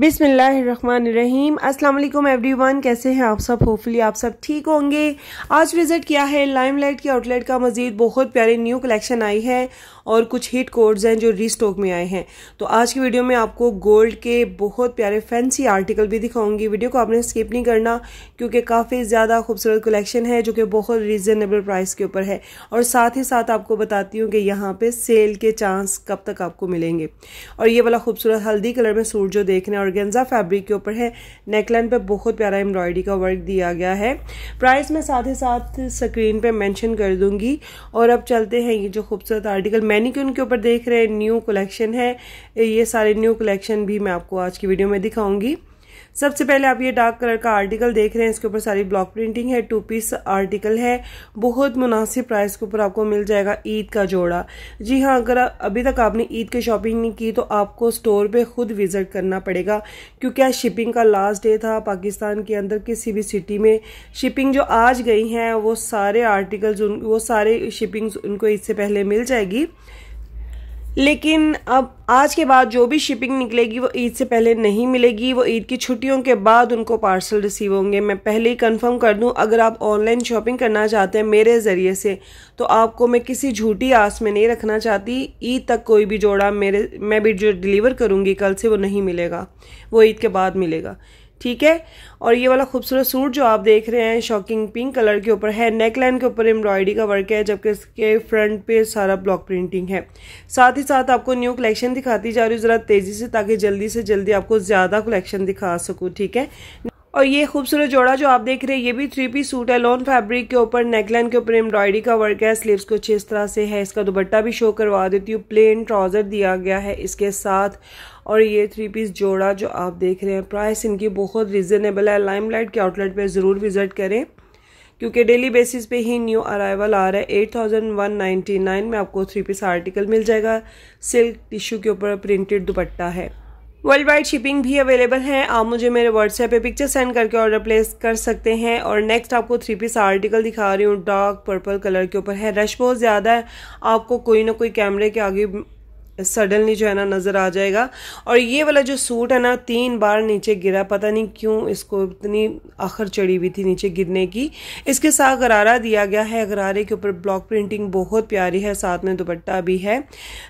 बिसमीम अस्सलाम every one कैसे हैं आप सब होपफुली आप सब ठीक होंगे आज विज़िट किया है लाइमलाइट के आउटलेट का मज़ीद बहुत प्यारे न्यू कलेक्शन आई है और कुछ हिट कोड्स हैं जो रीस्टॉक में आए हैं तो आज की वीडियो में आपको गोल्ड के बहुत प्यारे फैंसी आर्टिकल भी दिखाऊंगी वीडियो को आपने स्किप नहीं करना क्योंकि काफ़ी ज़्यादा खूबसूरत कलेक्शन है जो कि बहुत रीज़नेबल प्राइस के ऊपर है और साथ ही साथ आपको बताती हूँ कि यहाँ पर सेल के चांस कब तक आपको मिलेंगे और ये वाला खूबसूरत हल्दी कलर में सूट जो देख रहे हैं ऑर्गेन्जा फैब्रिक के ऊपर है नेकलाइन पे बहुत प्यारा एम्ब्रॉयडरी का वर्क दिया गया है प्राइस मैं साथ ही साथ स्क्रीन पे मेंशन कर दूंगी और अब चलते हैं ये जो खूबसूरत आर्टिकल मैनिक्यून के ऊपर देख रहे हैं न्यू कलेक्शन है ये सारे न्यू कलेक्शन भी मैं आपको आज की वीडियो में दिखाऊंगी सबसे पहले आप ये डार्क कलर का आर्टिकल देख रहे हैं इसके ऊपर सारी ब्लॉक प्रिंटिंग है टू पीस आर्टिकल है बहुत मुनासिब प्राइस के ऊपर आपको मिल जाएगा ईद का जोड़ा जी हाँ अगर अभी तक आपने ईद की शॉपिंग नहीं की तो आपको स्टोर पे खुद विजिट करना पड़ेगा क्योंकि आज शिपिंग का लास्ट डे था पाकिस्तान के अंदर किसी भी सिटी में शिपिंग जो आज गई है वो सारे आर्टिकल्स उन वो सारे शिपिंग्स उनको इससे पहले मिल जाएगी लेकिन अब आज के बाद जो भी शिपिंग निकलेगी वो ईद से पहले नहीं मिलेगी वो ईद की छुट्टियों के बाद उनको पार्सल रिसीव होंगे मैं पहले ही कंफर्म कर दूं अगर आप ऑनलाइन शॉपिंग करना चाहते हैं मेरे ज़रिए से तो आपको मैं किसी झूठी आस में नहीं रखना चाहती ईद तक कोई भी जोड़ा मेरे मैं भी जो डिलीवर करूँगी कल से वो नहीं मिलेगा वो ईद के बाद मिलेगा ठीक है और ये वाला खूबसूरत सूट जो आप देख रहे हैं शॉकिंग पिंक कलर के ऊपर है नेक लाइन के ऊपर एम्ब्रॉयडरी का वर्क है जबकि इसके फ्रंट पे सारा ब्लॉक प्रिंटिंग है साथ ही साथ आपको न्यू कलेक्शन दिखाती जा रही हूँ ज़रा तेज़ी से ताकि जल्दी से जल्दी आपको ज़्यादा कलेक्शन दिखा सकूँ ठीक है और ये खूबसूरत जोड़ा जो आप देख रहे हैं ये भी थ्री पीस सूट है लॉन फैब्रिक के ऊपर नेकलाइन के ऊपर एम्ब्रॉयडरी का वर्क है स्लीव्स कुछ इस तरह से है इसका दुपट्टा भी शो करवा देती हूँ प्लेन ट्राउज़र दिया गया है इसके साथ और ये थ्री पीस जोड़ा जो आप देख रहे हैं प्राइस इनकी बहुत रिजनेबल है लाइमलाइट के आउटलेट पर ज़रूर विज़िट करें क्योंकि डेली बेसिस पे ही न्यू अराइवल आ रहा है एट थाउजेंड वन नाइन में आपको थ्री पीस आर्टिकल मिल जाएगा सिल्क टिश्यू के ऊपर प्रिंटेड दुपट्टा है वर्ल्ड वाइड शिपिंग भी अवेलेबल है आप मुझे मेरे व्हाट्सएप पे पिक्चर सेंड करके ऑर्डर प्लेस कर सकते हैं और नेक्स्ट आपको थ्री पीस आर्टिकल दिखा रही हूँ डार्क पर्पल कलर के ऊपर है रश बहुत ज़्यादा है आपको कोई ना कोई कैमरे के आगे सडनली जो है ना नज़र आ जाएगा और ये वाला जो सूट है ना तीन बार नीचे गिरा पता नहीं क्यों इसको इतनी आखिर चढ़ी हुई थी नीचे गिरने की इसके साथ गरारा दिया गया है गरारे के ऊपर ब्लॉक प्रिंटिंग बहुत प्यारी है साथ में दुपट्टा भी है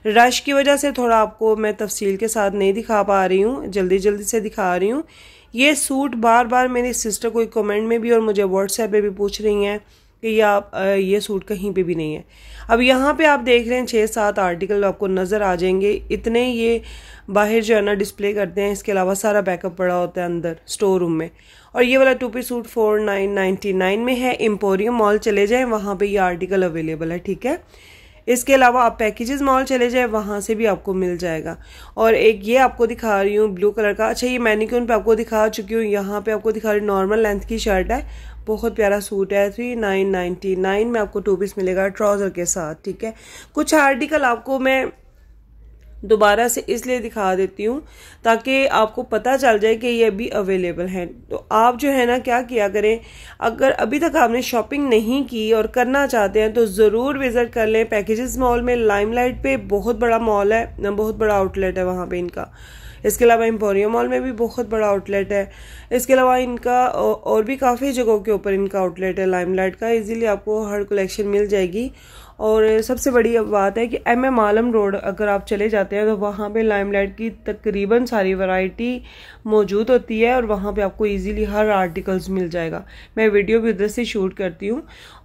रश की वजह से थोड़ा आपको मैं तफसील के साथ नहीं दिखा पा रही हूँ जल्दी जल्दी से दिखा रही हूँ ये सूट बार बार मेरी सिस्टर कोई कमेंट में भी और मुझे व्हाट्सएप पे भी पूछ रही हैं कि ये आप ये सूट कहीं पे भी नहीं है अब यहाँ पे आप देख रहे हैं छः सात आर्टिकल आपको नज़र आ जाएंगे इतने ये बाहर जो है ना डिस्प्ले करते हैं इसके अलावा सारा बैकअप पड़ा होता है अंदर स्टोर रूम में और ये वाला two P suit four nine ninety nine में है एम्पोरियम मॉल चले जाएँ वहाँ पर ये आर्टिकल अवेलेबल है ठीक है इसके अलावा आप पैकेजेस मॉल चले जाए वहाँ से भी आपको मिल जाएगा और एक ये आपको दिखा रही हूँ ब्लू कलर का अच्छा ये मैनिक्यून पे आपको दिखा चुकी हूँ यहाँ पे आपको दिखा रही हूँ नॉर्मल लेंथ की शर्ट है बहुत प्यारा सूट है थ्री नाइन नाइन्टी नाइन में आपको टू पीस मिलेगा ट्राउज़र के साथ ठीक है कुछ आर्टिकल आपको मैं दोबारा से इसलिए दिखा देती हूँ ताकि आपको पता चल जाए कि ये अभी अवेलेबल हैं तो आप जो है ना क्या किया करें अगर अभी तक आपने शॉपिंग नहीं की और करना चाहते हैं तो ज़रूर विज़िट कर लें पैकेजेस मॉल में लाइमलाइट पे बहुत बड़ा मॉल है बहुत बड़ा आउटलेट है वहाँ पर इनका इसके अलावा एम्पोरियो मॉल में भी बहुत बड़ा आउटलेट है इसके अलावा इनका और भी काफ़ी जगहों के ऊपर इनका आउटलेट है लाइमलाइट का इजीली आपको हर कलेक्शन मिल जाएगी और सबसे बड़ी बात है कि एम एम आलम रोड अगर आप चले जाते हैं तो वहाँ पे लाइमलाइट की तकरीबन सारी वैरायटी मौजूद होती है और वहाँ पे आपको इजीली हर आर्टिकल्स मिल जाएगा मैं वीडियो भी उधर से शूट करती हूँ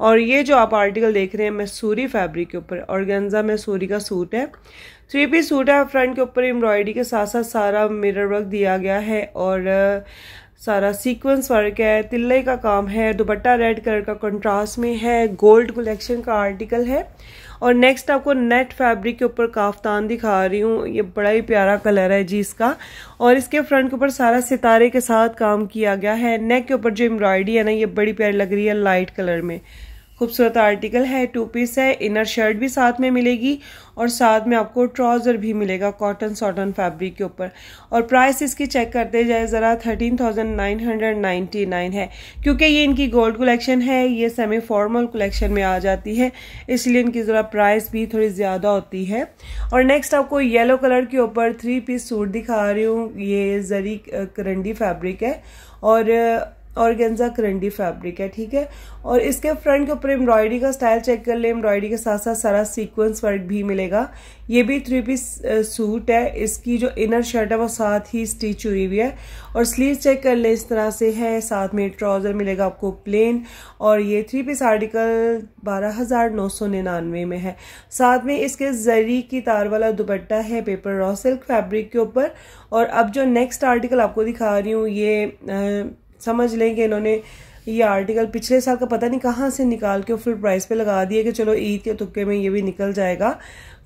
और ये जो आप आर्टिकल देख रहे हैं मैसूरी फैब्रिक के ऊपर और गंजा मैसूरी का सूट है थ्री पीस सूट है फ्रंट के ऊपर एम्ब्रॉयडरी के साथ साथ सारा मिरर वर्क दिया गया है और सारा सीक्वेंस वर्क है तिल्ले का काम है दुपट्टा रेड कलर का कंट्रास्ट में है गोल्ड कलेक्शन का आर्टिकल है और नेक्स्ट आपको नेट फैब्रिक के ऊपर काफ्तान दिखा रही हूँ ये बड़ा ही प्यारा कलर है जी इसका और इसके फ्रंट के ऊपर सारा सितारे के साथ काम किया गया है नेक के ऊपर जो एम्ब्रॉयडरी है ना ये बड़ी प्यारी लग रही है लाइट कलर में खूबसूरत आर्टिकल है टू पीस है इनर शर्ट भी साथ में मिलेगी और साथ में आपको ट्राउज़र भी मिलेगा कॉटन सॉटन फैब्रिक के ऊपर और प्राइस इसकी चेक करते जाए ज़रा thirteen thousand nine hundred ninety nine है क्योंकि ये इनकी गोल्ड कलेक्शन है ये सेमी फॉर्मल कलेक्शन में आ जाती है इसलिए इनकी ज़रा प्राइस भी थोड़ी ज़्यादा होती है और नेक्स्ट आपको येलो कलर के ऊपर थ्री पीस सूट दिखा रही हूँ ये जरी करंडी फैब्रिक है और गेंजा करंडी फैब्रिक है ठीक है और इसके फ्रंट के ऊपर एम्ब्रॉयडरी का स्टाइल चेक कर ले एम्ब्रॉयडरी के साथ साथ सारा सीक्वेंस वर्क भी मिलेगा ये भी थ्री पीस सूट है इसकी जो इनर शर्ट है वो साथ ही स्टिच हुई हुई है और स्लीव चेक कर ले इस तरह से है साथ में ट्राउज़र मिलेगा आपको प्लेन और ये थ्री पीस आर्टिकल बारह हज़ार नौ सौ निन्यानवे में है साथ में इसके जरी की तार वाला दुपट्टा है पेपर रॉ सिल्क फैब्रिक के ऊपर और अब जो नेक्स्ट आर्टिकल आपको दिखा रही हूँ ये आ, समझ लें कि इन्होंने ये आर्टिकल पिछले साल का पता नहीं कहाँ से निकाल के फुल प्राइस पे लगा दिया कि चलो ईद के तुक्के में ये भी निकल जाएगा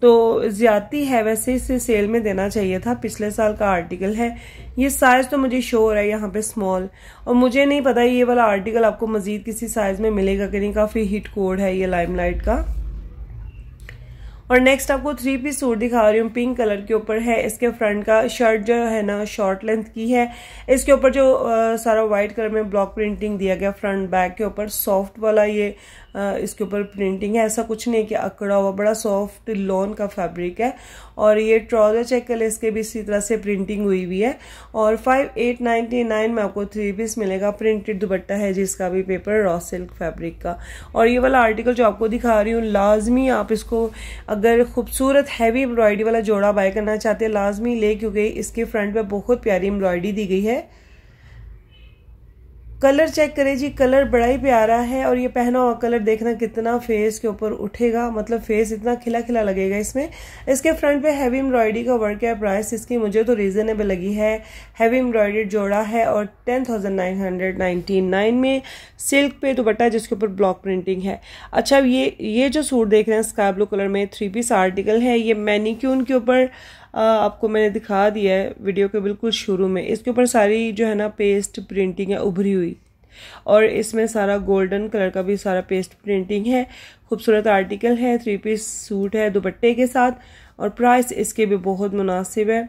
तो ज्यादा है वैसे इसे सेल में देना चाहिए था पिछले साल का आर्टिकल है ये साइज़ तो मुझे रहा है यहाँ पे स्मॉल और मुझे नहीं पता ये वाला आर्टिकल आपको मज़ीद किसी साइज़ में मिलेगा कि नहीं काफ़ी हिट कोड है ये लाइम का और नेक्स्ट आपको थ्री पीस सूट दिखा रही हूँ पिंक कलर के ऊपर है इसके फ्रंट का शर्ट जो है ना शॉर्ट लेंथ की है इसके ऊपर जो आ, सारा व्हाइट कलर में ब्लॉक प्रिंटिंग दिया गया फ्रंट बैक के ऊपर सॉफ्ट वाला ये इसके ऊपर प्रिंटिंग है ऐसा कुछ नहीं कि अकड़ा हुआ बड़ा सॉफ्ट लॉन का फैब्रिक है और ये ट्राउजर चेक कर इसके भी इसी तरह से प्रिंटिंग हुई हुई है और फाइव एट नाइन्टी नाइन में आपको थ्री पीस मिलेगा प्रिंटेड दुपट्टा है जिसका भी पेपर रॉ सिल्क फैब्रिक का और ये वाला आर्टिकल जो आपको दिखा रही हूँ लाजमी आप इसको अगर खूबसूरत हैवी एम्ब्रॉयडरी वाला जोड़ा बाय करना चाहते हैं लाजमी ले क्योंकि इसके फ्रंट पर बहुत प्यारी एम्ब्रॉयडरी दी गई है कलर चेक करें जी कलर बड़ा ही प्यारा है और ये पहना हुआ कलर देखना कितना फेस के ऊपर उठेगा मतलब फेस इतना खिला खिला लगेगा इसमें इसके फ्रंट पे हैवी एम्ब्रॉयडरी का वर्क है प्राइस इसकी मुझे तो रीजनेबल लगी है हैवी एम्ब्रॉयडरी जोड़ा है और ten thousand nine hundred ninety nine में सिल्क पे दुपट्टा है जिसके ऊपर ब्लॉक प्रिंटिंग है अच्छा ये ये जो सूट देख रहे हैं स्काई ब्लू कलर में थ्री पीस आर्टिकल है ये मैनिक्यून के ऊपर आपको मैंने दिखा दिया है वीडियो के बिल्कुल शुरू में इसके ऊपर सारी जो है ना पेस्ट प्रिंटिंग है उभरी हुई और इसमें सारा गोल्डन कलर का भी सारा पेस्ट प्रिंटिंग है खूबसूरत आर्टिकल है थ्री पीस सूट है दुपट्टे के साथ और प्राइस इसके भी बहुत मुनासिब है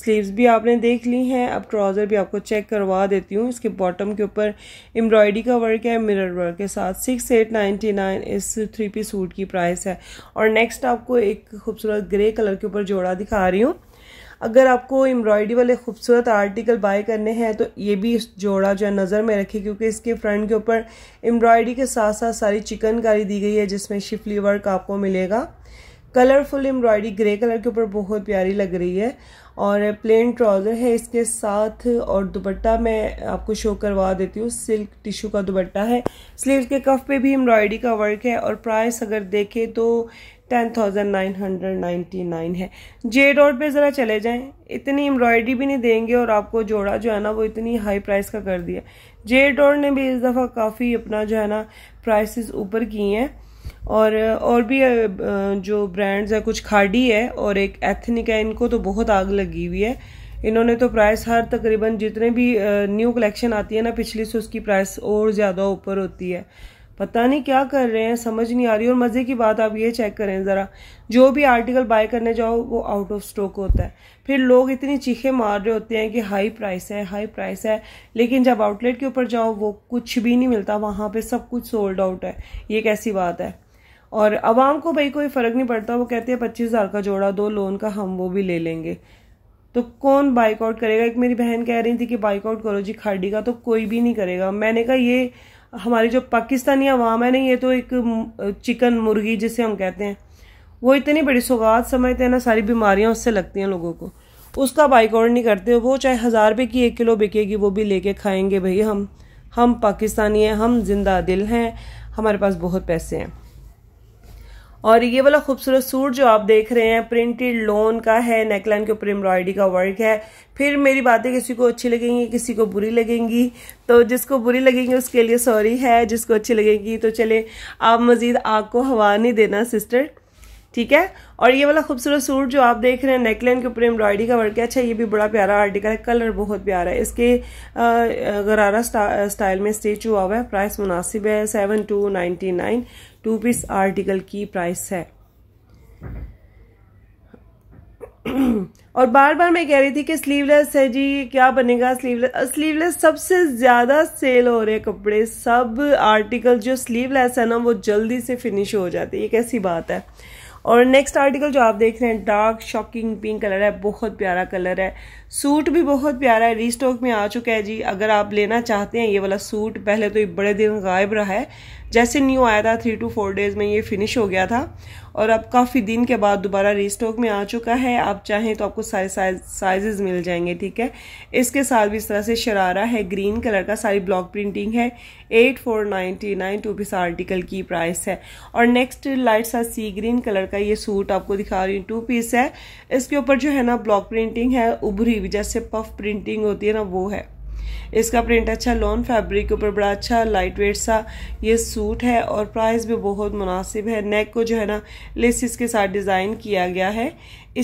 स्लीव्स भी आपने देख ली हैं अब ट्राउज़र भी आपको चेक करवा देती हूँ इसके बॉटम के ऊपर एम्ब्रॉयडरी का वर्क है मिरर वर्क के साथ सिक्स एट नाइन्टी नाइन इस थ्री पी सूट की प्राइस है और नेक्स्ट आपको एक खूबसूरत ग्रे कलर के ऊपर जोड़ा दिखा रही हूँ अगर आपको एम्ब्रॉयडरी वाले खूबसूरत आर्टिकल बाय करने हैं तो ये भी जोड़ा जो है नज़र में रखें क्योंकि इसके फ्रंट के ऊपर एम्ब्रॉयडरी के साथ साथ सारी चिकनकारी दी गई है जिसमें शिफली वर्क आपको मिलेगा कलरफुल एम्ब्रॉयडरी ग्रे कलर के ऊपर बहुत प्यारी लग रही है और प्लेन ट्राउज़र है इसके साथ और दुपट्टा मैं आपको शो करवा देती हूँ सिल्क टिश्यू का दुपट्टा है स्लीव के कफ पे भी एम्ब्रॉयडरी का वर्क है और प्राइस अगर देखें तो ten thousand nine hundred ninety nine है जे डॉट पे ज़रा चले जाएं इतनी एम्ब्रॉयडरी भी नहीं देंगे और आपको जोड़ा जो है ना वो इतनी हाई प्राइस का कर दिया जे डॉट ने भी इस दफ़ा काफ़ी अपना जो है ना प्राइसेस ऊपर किए हैं और और भी जो ब्रांड्स है कुछ खाडी है और एक एथनिक है इनको तो बहुत आग लगी हुई है इन्होंने तो प्राइस हर तकरीबन जितने भी न्यू कलेक्शन आती है ना पिछली से उसकी प्राइस और ज़्यादा ऊपर होती है पता नहीं क्या कर रहे हैं समझ नहीं आ रही और मज़े की बात आप ये चेक करें ज़रा जो भी आर्टिकल बाय करने जाओ वो आउट ऑफ स्टॉक होता है फिर लोग इतनी चीखे मार रहे होते हैं कि हाई प्राइस है हाई प्राइस है लेकिन जब आउटलेट के ऊपर जाओ वो कुछ भी नहीं मिलता वहाँ पर सब कुछ सोल्ड आउट है ये कैसी बात है और आवाम को भाई कोई फ़र्क नहीं पड़ता वो कहते हैं पच्चीस हज़ार का जोड़ा दो लोन का हम वो भी ले लेंगे तो कौन बाइकआउट करेगा एक मेरी बहन कह रही थी कि बाइकआउट करो जी खाड़ी का तो कोई भी नहीं करेगा मैंने कहा ये हमारी जो पाकिस्तानी अवाम है ना ये तो एक चिकन मुर्गी जिसे हम कहते हैं वो इतनी बड़ी सौगात समझते हैं ना सारी बीमारियाँ उससे लगती हैं लोगों को उसका बाइकआउट नहीं करते वो चाहे हज़ार रुपये की एक किलो बिकेगी वो भी लेके खाएंगे भैया हम हम पाकिस्तानी हैं हम जिंदा दिल हैं हमारे पास बहुत पैसे हैं और ये वाला खूबसूरत सूट जो आप देख रहे हैं प्रिंटेड लोन का है नेकलाइन के ऊपर एम्ब्रॉयडरी का वर्क है फिर मेरी बातें किसी को अच्छी लगेंगी किसी को बुरी लगेंगी तो जिसको बुरी लगेंगी उसके लिए सॉरी है जिसको अच्छी लगेंगी तो चले आप मज़ीद आग को हवा नहीं देना सिस्टर ठीक है और ये वाला खूबसूरत सूट जो आप देख रहे हैं नेकलाइन के ऊपर एम्ब्रॉयडरी का वर्क है अच्छा ये भी बड़ा प्यारा आर्टिकल है कलर बहुत प्यारा है इसके गरारा स्टाइल में स्टेच हुआ हुआ है प्राइस मुनासिब है seven two ninety nine two piece article की प्राइस है और बार बार मैं कह रही थी कि स्लीवलेस है जी क्या बनेगा स्लीवलेस स्लीवलेस सबसे ज़्यादा सेल हो रहे कपड़े सब आर्टिकल जो स्लीवलेस है ना वो जल्दी से फिनिश हो जाते ये कैसी बात है और नेक्स्ट आर्टिकल जो आप देख रहे हैं डार्क शॉकिंग पिंक कलर है बहुत प्यारा कलर है सूट भी बहुत प्यारा है रीस्टॉक में आ चुका है जी अगर आप लेना चाहते हैं ये वाला सूट पहले तो ये बड़े दिन गायब रहा है जैसे न्यू आया था थ्री टू फोर डेज़ में ये फिनिश हो गया था और अब काफ़ी दिन के बाद दोबारा रीस्टॉक में आ चुका है आप चाहें तो आपको सारे साइज साइजेस मिल जाएंगे ठीक है इसके साथ भी इस तरह से शरारा है ग्रीन कलर का सारी ब्लॉक प्रिंटिंग है eight four ninety nine two piece article की प्राइस है और नेक्स्ट लाइट सा सी ग्रीन कलर का ये सूट आपको दिखा रही हूँ टू पीस है इसके ऊपर जो है ना ब्लॉक प्रिंटिंग है उभरी हुई जैसे पफ प्रिंटिंग होती है ना वो है इसका प्रिंट अच्छा लॉन फैब्रिक के ऊपर बड़ा अच्छा लाइट वेट सा ये सूट है और प्राइस भी बहुत मुनासिब है नेक को जो है ना लेसिस के साथ डिज़ाइन किया गया है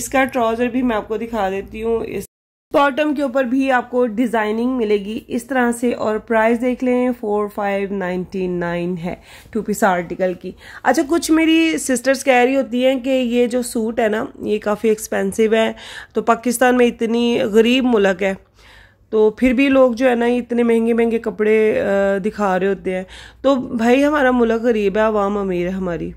इसका ट्राउज़र भी मैं आपको दिखा देती हूँ इस बॉटम के ऊपर भी आपको डिजाइनिंग मिलेगी इस तरह से और प्राइस देख लें फोर फाइव नाइन्टी नाइन है टू पीस आर्टिकल की अच्छा कुछ मेरी सिस्टर्स कह रही होती हैं कि ये जो सूट है ना ये काफ़ी एक्सपेंसिव है तो पाकिस्तान में इतनी गरीब मुल्क है तो फिर भी लोग जो है ना इतने महंगे महंगे कपड़े दिखा रहे होते हैं तो भाई हमारा मुल्क गरीब है आवाम अमीर है हमारी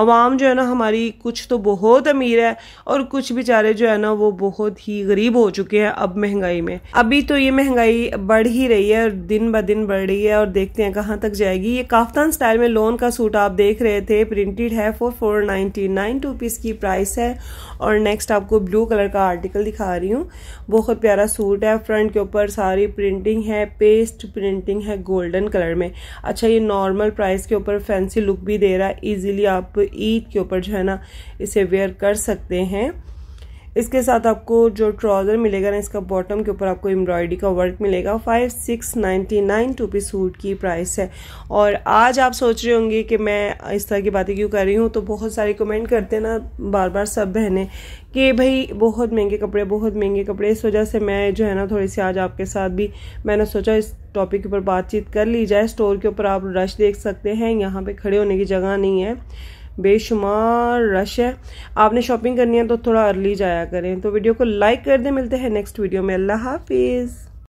आवाम जो है ना हमारी कुछ तो बहुत अमीर है और कुछ बेचारे जो है ना वो बहुत ही गरीब हो चुके हैं अब महंगाई में अभी तो ये महंगाई बढ़ ही रही है और दिन ब दिन बढ़ रही है और देखते हैं कहाँ तक जाएगी ये काफ्तान स्टाइल में लोन का सूट आप देख रहे थे प्रिंटेड है four four ninety nine two piece की प्राइस है और नेक्स्ट आपको ब्लू कलर का आर्टिकल दिखा रही हूँ बहुत प्यारा सूट है फ्रंट के ऊपर सारी प्रिंटिंग है पेस्ट प्रिंटिंग है गोल्डन कलर में अच्छा ये नॉर्मल प्राइस के ऊपर फैंसी लुक भी दे रहा है ईजिली आप ईद के ऊपर जो है ना इसे वेयर कर सकते हैं इसके साथ आपको जो ट्राउज़र मिलेगा ना इसका बॉटम के ऊपर आपको एम्ब्रॉयडरी का वर्क मिलेगा five six ninety nine two P suit की प्राइस है और आज आप सोच रहे होंगे कि मैं इस तरह की बातें क्यों कर रही हूँ तो बहुत सारे कमेंट करते हैं ना बार बार सब बहनें कि भाई बहुत महंगे कपड़े बहुत महंगे कपड़े इस वजह से मैं जो है ना थोड़ी सी आज आपके साथ भी मैंने सोचा इस टॉपिक के ऊपर बातचीत कर ली जाए स्टोर के ऊपर आप रश देख सकते हैं यहाँ पर खड़े होने की जगह नहीं है बेशुमार रश है आपने शॉपिंग करनी है तो थोड़ा अर्ली जाया करें तो वीडियो को लाइक कर दें मिलते हैं नेक्स्ट वीडियो में अल्लाह हाफिज़